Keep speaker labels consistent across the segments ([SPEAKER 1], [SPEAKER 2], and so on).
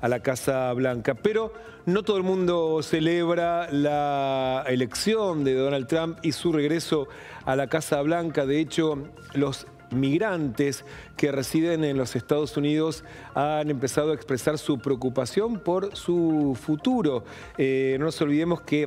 [SPEAKER 1] a la Casa Blanca. Pero no todo el mundo celebra la elección de Donald Trump y su regreso a la Casa Blanca. De hecho, los migrantes que residen en los Estados Unidos han empezado a expresar su preocupación por su futuro. Eh, no nos olvidemos que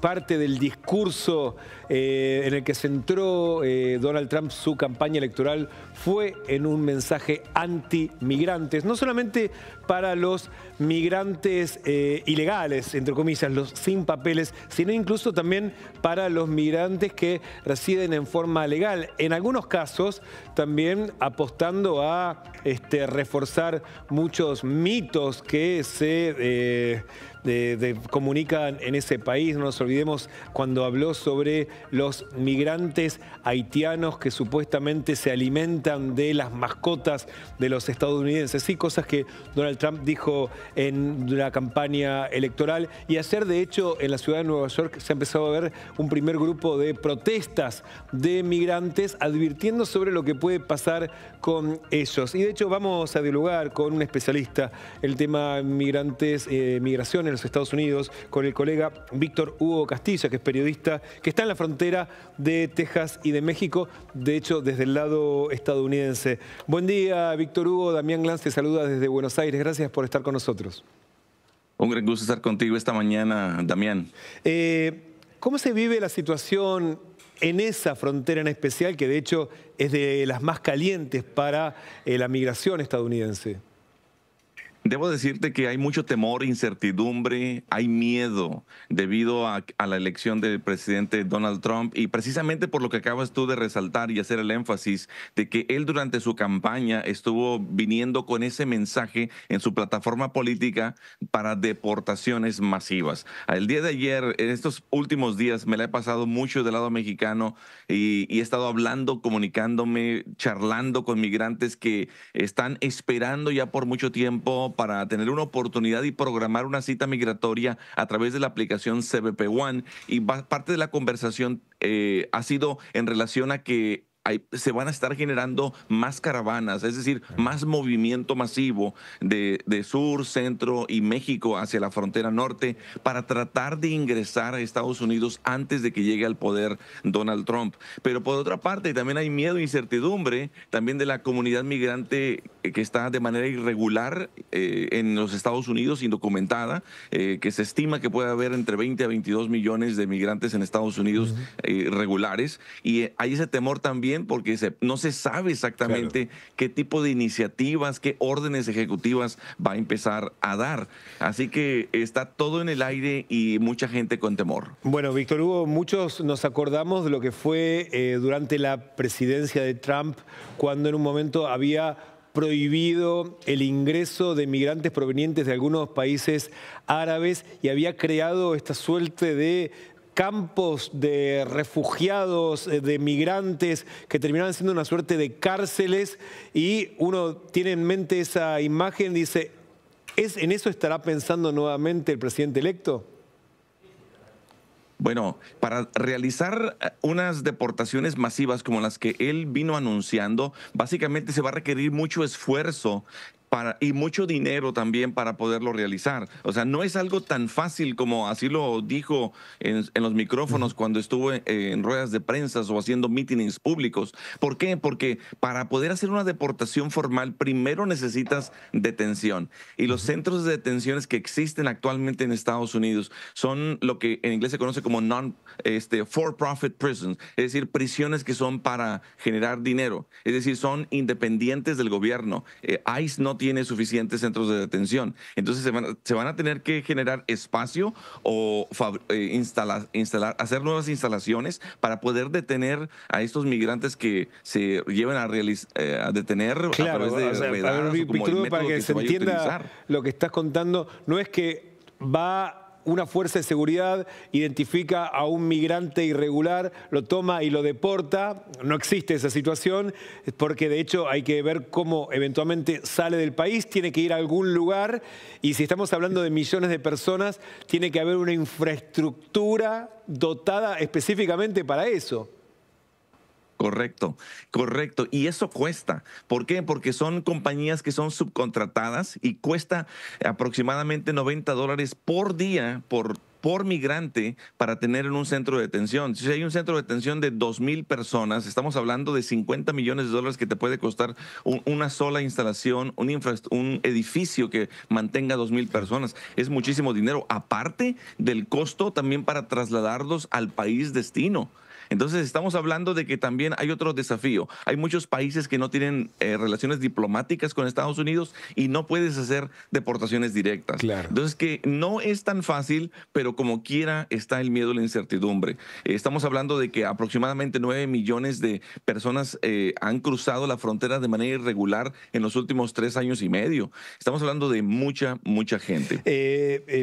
[SPEAKER 1] parte del discurso eh, en el que centró eh, Donald Trump su campaña electoral fue en un mensaje anti-migrantes, no solamente para los migrantes eh, ilegales, entre comillas, los sin papeles, sino incluso también para los migrantes que residen en forma legal, en algunos casos también apostando a este, reforzar muchos mitos que se de, comunican en ese país. No nos olvidemos cuando habló sobre los migrantes haitianos que supuestamente se alimentan de las mascotas de los estadounidenses. Sí, cosas que Donald Trump dijo en una campaña electoral. Y ayer, de hecho, en la ciudad de Nueva York se ha empezado a ver un primer grupo de protestas de migrantes advirtiendo sobre lo que puede pasar con ellos. Y de hecho vamos a dialogar con un especialista el tema migrantes, eh, migraciones en los Estados Unidos con el colega Víctor Hugo Castilla, que es periodista, que está en la frontera de Texas y de México, de hecho desde el lado estadounidense. Buen día, Víctor Hugo. Damián Glantz te saluda desde Buenos Aires. Gracias por estar con nosotros. Un gran gusto estar contigo esta mañana, Damián. Eh, ¿Cómo se vive la situación en esa frontera en especial, que de hecho es de las más calientes para eh, la migración estadounidense?
[SPEAKER 2] Debo decirte que hay mucho temor, incertidumbre, hay miedo debido a, la elección del presidente Donald Trump y precisamente por lo que acabas tú de resaltar y hacer el énfasis de que él durante su campaña estuvo viniendo con ese mensaje en su plataforma política para deportaciones masivas. El día de ayer, en estos últimos días, me la he pasado mucho del lado mexicano y, y he estado hablando, comunicándome, charlando con migrantes que están esperando ya por mucho tiempo para tener una oportunidad y programar una cita migratoria a través de la aplicación CBP One. Y parte de la conversación eh, ha sido en relación a que se van a estar generando más caravanas, es decir, más movimiento masivo de, sur, centro y México hacia la frontera norte para tratar de ingresar a Estados Unidos antes de que llegue al poder Donald Trump. Pero por otra parte, también hay miedo e incertidumbre también de la comunidad migrante que está de manera irregular eh, en los Estados Unidos, indocumentada, eh, que se estima que puede haber entre 20 a 22 millones de migrantes en Estados Unidos irregulares. Eh, regulares. Y hay ese temor también porque no se sabe exactamente qué tipo de iniciativas, qué órdenes ejecutivas va a empezar a dar. Así que está todo en el aire y mucha gente con temor.
[SPEAKER 1] Bueno, Víctor Hugo, muchos nos acordamos de lo que fue eh, durante la presidencia de Trump, cuando en un momento había prohibido el ingreso de migrantes provenientes de algunos países árabes y había creado esta suerte de campos de refugiados, eh, de migrantes, que terminaban siendo una suerte de cárceles y uno tiene en mente esa imagen, dice, ¿es, ¿en eso estará pensando nuevamente el presidente electo?
[SPEAKER 2] Bueno, para realizar eh, unas deportaciones masivas como las que él vino anunciando, básicamente se va a requerir mucho esfuerzo y mucho dinero también para poderlo realizar. O sea, no es algo tan fácil como así lo dijo en, los micrófonos cuando estuve en, ruedas de prensa o haciendo mítines públicos. ¿Por qué? Porque para poder hacer una deportación formal, primero necesitas detención. Y los centros de detenciones que existen actualmente en Estados Unidos son lo que en inglés se conoce como non, este, for-profit prisons, es decir, prisiones que son para generar dinero, es decir, son independientes del gobierno. Eh, ICE no tiene suficientes centros de detención. Entonces se van, a tener que generar espacio o eh, instalar, instalar, hacer nuevas instalaciones para poder detener a estos migrantes que se lleven a, eh, detener a través de o para que, se entienda
[SPEAKER 1] lo que estás contando, no es que va una fuerza de seguridad identifica a un migrante irregular, lo toma y lo deporta. No existe esa situación porque de hecho hay que ver cómo eventualmente sale del país, tiene que ir a algún lugar y si estamos hablando de millones de personas, tiene que haber una infraestructura dotada específicamente para eso.
[SPEAKER 2] Correcto, correcto. Y eso cuesta. ¿Por qué? Porque son compañías que son subcontratadas y cuesta aproximadamente 90 dólares por día por por migrante para tener en un centro de detención. Si hay un centro de detención de 2.000 personas, estamos hablando de 50 millones de dólares que te puede costar una sola instalación, un, un edificio que mantenga 2.000 personas. Es muchísimo dinero, aparte del costo también para trasladarlos al país destino. Entonces estamos hablando de que también hay otro desafío. Hay muchos países que no tienen eh, relaciones diplomáticas con Estados Unidos y no puedes hacer deportaciones directas. Claro. Entonces que no es tan fácil, pero como quiera está el miedo, la incertidumbre. Eh, estamos hablando de que aproximadamente 9 millones de personas eh, han cruzado la frontera de manera irregular en los últimos tres años y medio. Estamos hablando de mucha, mucha gente.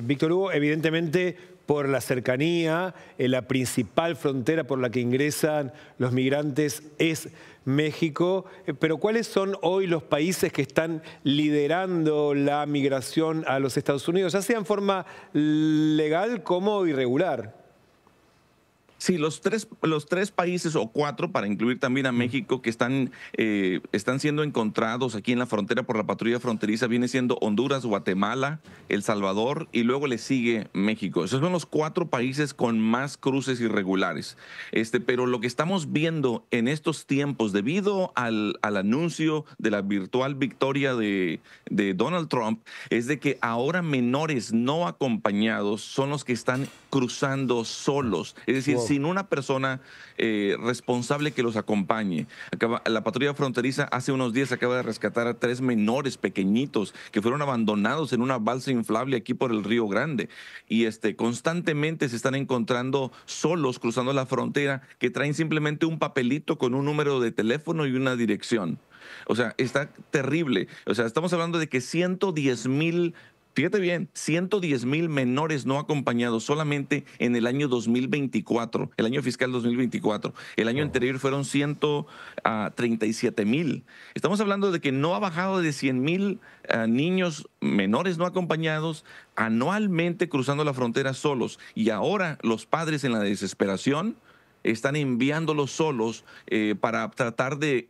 [SPEAKER 1] Víctor Hugo, evidentemente por la cercanía, eh, la principal frontera por la que ingresan los migrantes es México, eh, pero ¿cuáles son hoy los países que están liderando la migración a los Estados Unidos, ya sea en forma legal como irregular?
[SPEAKER 2] Sí, los tres, los tres países o cuatro, para incluir también a México, que están, eh, están siendo encontrados aquí en la frontera por la patrulla fronteriza, viene siendo Honduras, Guatemala, El Salvador y luego le sigue México. Esos son los cuatro países con más cruces irregulares. Este, pero lo que estamos viendo en estos tiempos, debido al, anuncio de la virtual victoria de, Donald Trump, es de que ahora menores no acompañados son los que están cruzando solos. Es decir, sin una persona eh, responsable que los acompañe. la patrulla fronteriza hace unos días acaba de rescatar a tres menores pequeñitos que fueron abandonados en una balsa inflable aquí por el Río Grande. Y este, constantemente se están encontrando solos cruzando la frontera que traen simplemente un papelito con un número de teléfono y una dirección. O sea, está terrible. O sea, estamos hablando de que 110 mil fíjate bien, 110 mil menores no acompañados solamente en el año 2024, el año fiscal 2024. El año anterior fueron 137 ah, mil. Estamos hablando de que no ha bajado de 100 mil ah, niños menores no acompañados anualmente cruzando la frontera solos. Y ahora los padres en la desesperación están enviándolos solos eh, para tratar de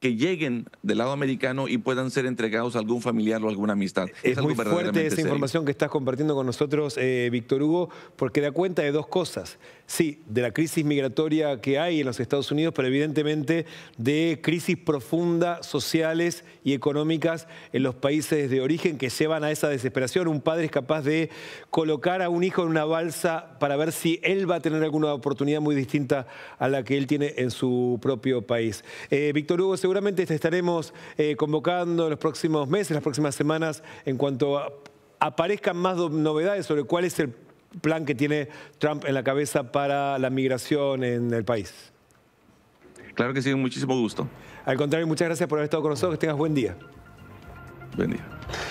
[SPEAKER 2] que lleguen del lado americano y puedan ser entregados a algún familiar o alguna amistad. Es, muy fuerte esa información
[SPEAKER 1] que estás compartiendo con nosotros, eh, Víctor Hugo, porque da cuenta de dos cosas. Sí, de la crisis migratoria que hay en los Estados Unidos, pero evidentemente de crisis profundas sociales y económicas en los países de origen que llevan a esa desesperación. Un padre es capaz de colocar a un hijo en una balsa para ver si él va a tener alguna oportunidad muy distinta a la que él tiene en su propio país. Eh, Víctor Hugo, seguramente te estaremos eh, convocando en los próximos meses, las próximas semanas, en cuanto aparezcan más novedades sobre cuál es el plan que tiene Trump en la cabeza para la migración en el país. Claro que sí, muchísimo gusto. Al contrario, muchas gracias por haber estado con nosotros, que tengas buen día.
[SPEAKER 2] Buen día.